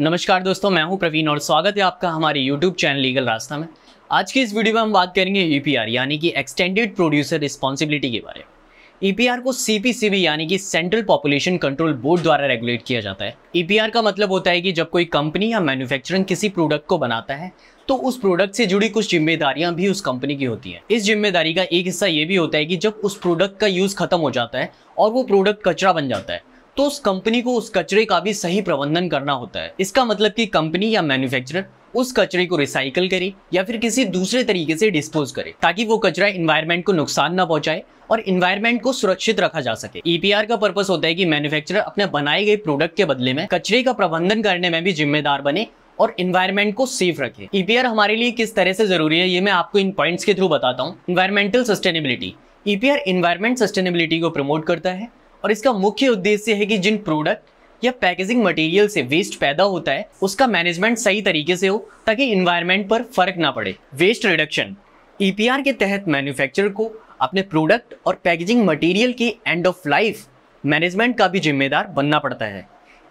नमस्कार दोस्तों मैं हूं प्रवीण और स्वागत है आपका हमारे YouTube चैनल लीगल रास्ता में आज की इस वीडियो में हम बात करेंगे ई e यानी कि एक्सटेंडेड प्रोड्यूसर रिस्पॉन्सिबिलिटी के बारे में ई e को सी यानी कि सेंट्रल पॉपुलेशन कंट्रोल बोर्ड द्वारा रेगुलेट किया जाता है ई e का मतलब होता है कि जब कोई कंपनी या मैन्युफैक्चरिंग किसी प्रोडक्ट को बनाता है तो उस प्रोडक्ट से जुड़ी कुछ जिम्मेदारियां भी उस कंपनी की होती है इस जिम्मेदारी का एक हिस्सा ये भी होता है कि जब उस प्रोडक्ट का यूज़ खत्म हो जाता है और वो प्रोडक्ट कचरा बन जाता है तो उस कंपनी को उस कचरे का भी सही प्रबंधन करना होता है इसका मतलब कि कंपनी या मैन्युफैक्चरर उस कचरे को रिसाइकल करे या फिर किसी दूसरे तरीके से डिस्पोज करे ताकि वो कचरा इन्वायरमेंट को नुकसान ना पहुंचाए और इन्वायरमेंट को सुरक्षित रखा जा सके ईपीआर e का पर्पस होता है कि मैन्युफैक्चरर अपने बनाए गए प्रोडक्ट के बदले में कचरे का प्रबंधन करने में भी जिम्मेदार बने और इन्वायरमेंट को सेफ रखे ईपीआर e हमारे लिए किस तरह से जरूरी है ये मैं आपको इन पॉइंट्स के थ्रू बताता हूँ environmental sustainability EPR environment sustainability को प्रमोट करता है और इसका मुख्य उद्देश्य है कि जिन प्रोडक्ट या पैकेजिंग मटेरियल से वेस्ट पैदा होता है उसका मैनेजमेंट सही तरीके से हो ताकि इन्वायरमेंट पर फर्क ना पड़े वेस्ट रिडक्शन ईपीआर के तहत मैन्युफैक्चरर को अपने प्रोडक्ट और पैकेजिंग मटेरियल के एंड ऑफ लाइफ मैनेजमेंट का भी जिम्मेदार बनना पड़ता है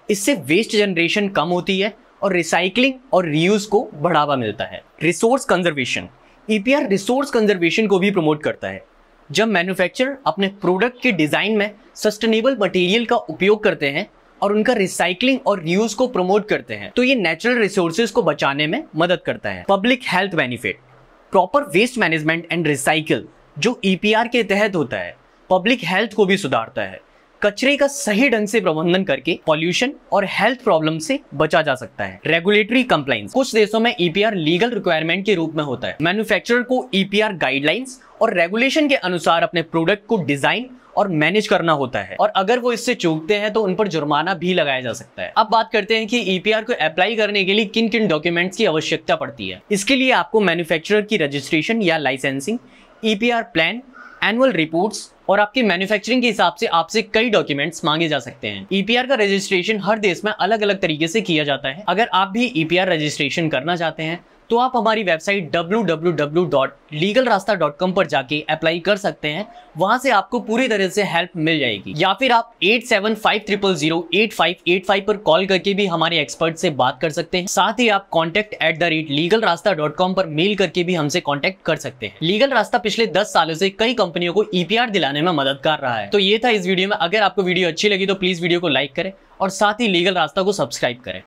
इससे वेस्ट जनरेशन कम होती है और रिसाइकलिंग और रीयूज को बढ़ावा मिलता है रिसोर्स कंजर्वेशन ई रिसोर्स कंजर्वेशन को भी प्रमोट करता है जब मैन्युफैक्चर अपने प्रोडक्ट के डिज़ाइन में सस्टेनेबल मटेरियल का उपयोग करते हैं और उनका रिसाइकलिंग और रियूज को प्रमोट करते हैं तो ये नेचुरल रिसोर्सेज को बचाने में मदद करता है public health benefit proper waste management and recycle जो ई e के तहत होता है पब्लिक हेल्थ को भी सुधारता है कचरे का सही ढंग से प्रबंधन करके पॉल्यूशन और हेल्थ प्रॉब्लम से बचा जा सकता है रेगुलेटरी कंप्लाइंस कुछ देशों में ईपीआर लीगल रिक्वायरमेंट के रूप में होता है मैन्युफैक्चरर को ईपीआर e गाइडलाइंस और रेगुलेशन के अनुसार अपने प्रोडक्ट को डिजाइन और मैनेज करना होता है और अगर वो इससे चूकते हैं तो उन पर जुर्माना भी लगाया जा सकता है अब बात करते हैं कि ईपीआर e को अप्लाई करने के लिए किन किन डॉक्यूमेंट्स की आवश्यकता पड़ती है इसके लिए आपको मैन्युफैक्चरर की रजिस्ट्रेशन या licensing EPR plan annual reports और आपके मैन्युफैक्चरिंग के हिसाब से आपसे कई डॉक्यूमेंट्स मांगे जा सकते हैं ईपीआर e का रजिस्ट्रेशन हर देश में अलग अलग तरीके से किया जाता है अगर आप भी ईपीआर e रजिस्ट्रेशन करना चाहते हैं तो आप हमारी वेबसाइट www.legalrasta.com पर जाके अप्लाई कर सकते हैं वहां से आपको पूरी तरह से हेल्प मिल जाएगी या फिर आप eight seven five triple zero eight five eight five पर कॉल करके भी हमारे एक्सपर्ट से बात कर सकते हैं साथ ही आप contact at the rate legal Rasta dot com पर मेल करके भी हमसे कॉन्टेक्ट कर सकते हैं लीगल रास्ता पिछले दस सालों से कई कंपनियों को ईपीआर e दिलाने में मदद कर रहा है तो ये था इस वीडियो में अगर आपको वीडियो अच्छी लगी तो प्लीज वीडियो को लाइक करें और साथ ही लीगल रास्ता को सब्सक्राइब करें